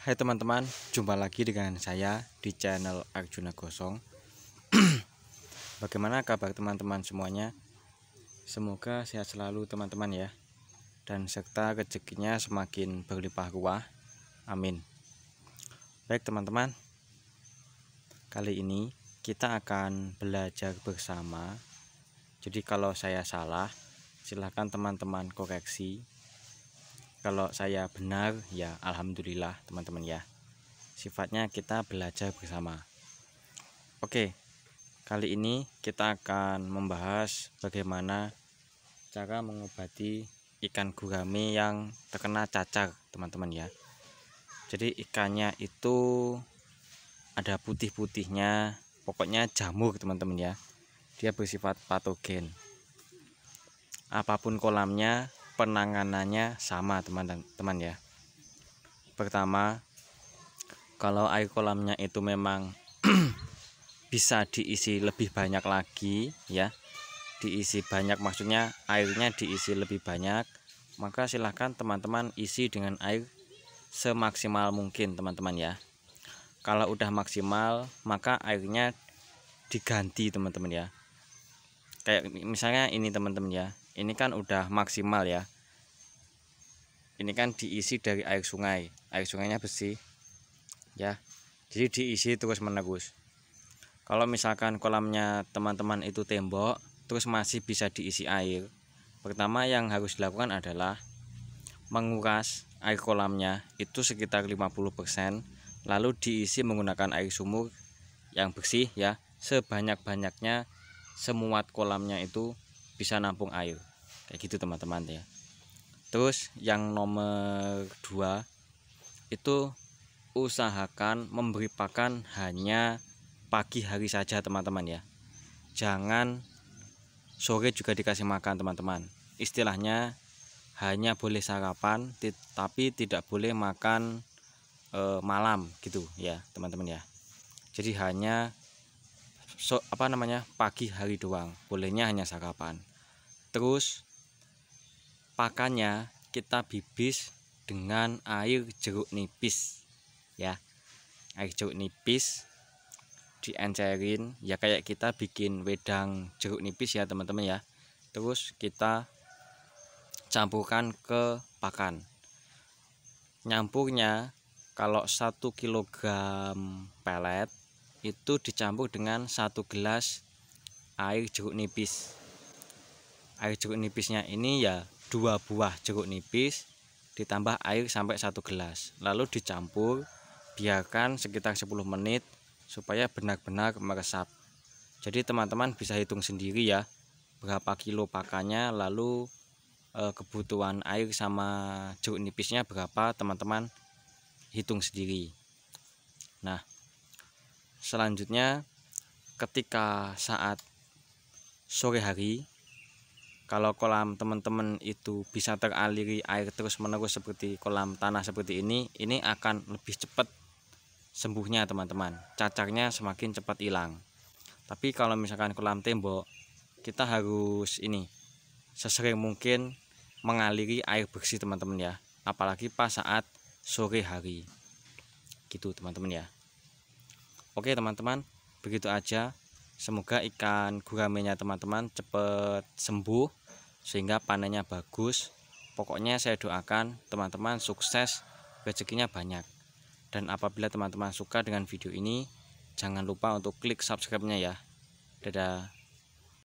Hai teman-teman, jumpa lagi dengan saya di channel Arjuna Gosong Bagaimana kabar teman-teman semuanya? Semoga sehat selalu teman-teman ya Dan serta rezekinya semakin berlimpah ruah Amin Baik teman-teman Kali ini kita akan belajar bersama Jadi kalau saya salah silahkan teman-teman koreksi kalau saya benar ya alhamdulillah teman-teman ya sifatnya kita belajar bersama oke kali ini kita akan membahas bagaimana cara mengobati ikan gurame yang terkena cacar teman-teman ya jadi ikannya itu ada putih-putihnya pokoknya jamur teman-teman ya dia bersifat patogen apapun kolamnya penanganannya sama teman-teman ya pertama kalau air kolamnya itu memang bisa diisi lebih banyak lagi ya diisi banyak maksudnya airnya diisi lebih banyak maka silahkan teman-teman isi dengan air semaksimal mungkin teman-teman ya kalau udah maksimal maka airnya diganti teman-teman ya kayak misalnya ini teman-teman ya ini kan udah maksimal ya ini kan diisi dari air sungai air sungainya bersih ya jadi diisi terus menerus kalau misalkan kolamnya teman-teman itu tembok terus masih bisa diisi air pertama yang harus dilakukan adalah menguras air kolamnya itu sekitar 50% lalu diisi menggunakan air sumur yang bersih ya sebanyak-banyaknya semuat kolamnya itu bisa nampung air kayak gitu teman-teman ya terus yang nomor dua itu usahakan memberi pakan hanya pagi hari saja teman-teman ya jangan sore juga dikasih makan teman-teman istilahnya hanya boleh sarapan tapi tidak boleh makan e, malam gitu ya teman-teman ya jadi hanya so, apa namanya pagi hari doang bolehnya hanya sarapan terus pakannya kita bibis dengan air jeruk nipis ya air jeruk nipis diencerin ya kayak kita bikin wedang jeruk nipis ya teman-teman ya terus kita campurkan ke pakan nyampurnya kalau 1 kg pelet itu dicampur dengan satu gelas air jeruk nipis air jeruk nipisnya ini ya dua buah jeruk nipis ditambah air sampai satu gelas lalu dicampur biarkan sekitar 10 menit supaya benar-benar meresap jadi teman-teman bisa hitung sendiri ya berapa kilo pakannya lalu e, kebutuhan air sama jeruk nipisnya berapa teman-teman hitung sendiri nah selanjutnya ketika saat sore hari kalau kolam teman-teman itu bisa teraliri air terus menerus seperti kolam tanah seperti ini ini akan lebih cepat sembuhnya teman-teman cacarnya semakin cepat hilang tapi kalau misalkan kolam tembok kita harus ini sesering mungkin mengaliri air bersih teman-teman ya apalagi pas saat sore hari gitu teman-teman ya oke teman-teman begitu aja semoga ikan guramenya teman-teman cepat sembuh sehingga panennya bagus pokoknya saya doakan teman-teman sukses rezekinya banyak dan apabila teman-teman suka dengan video ini jangan lupa untuk klik subscribe-nya ya dadah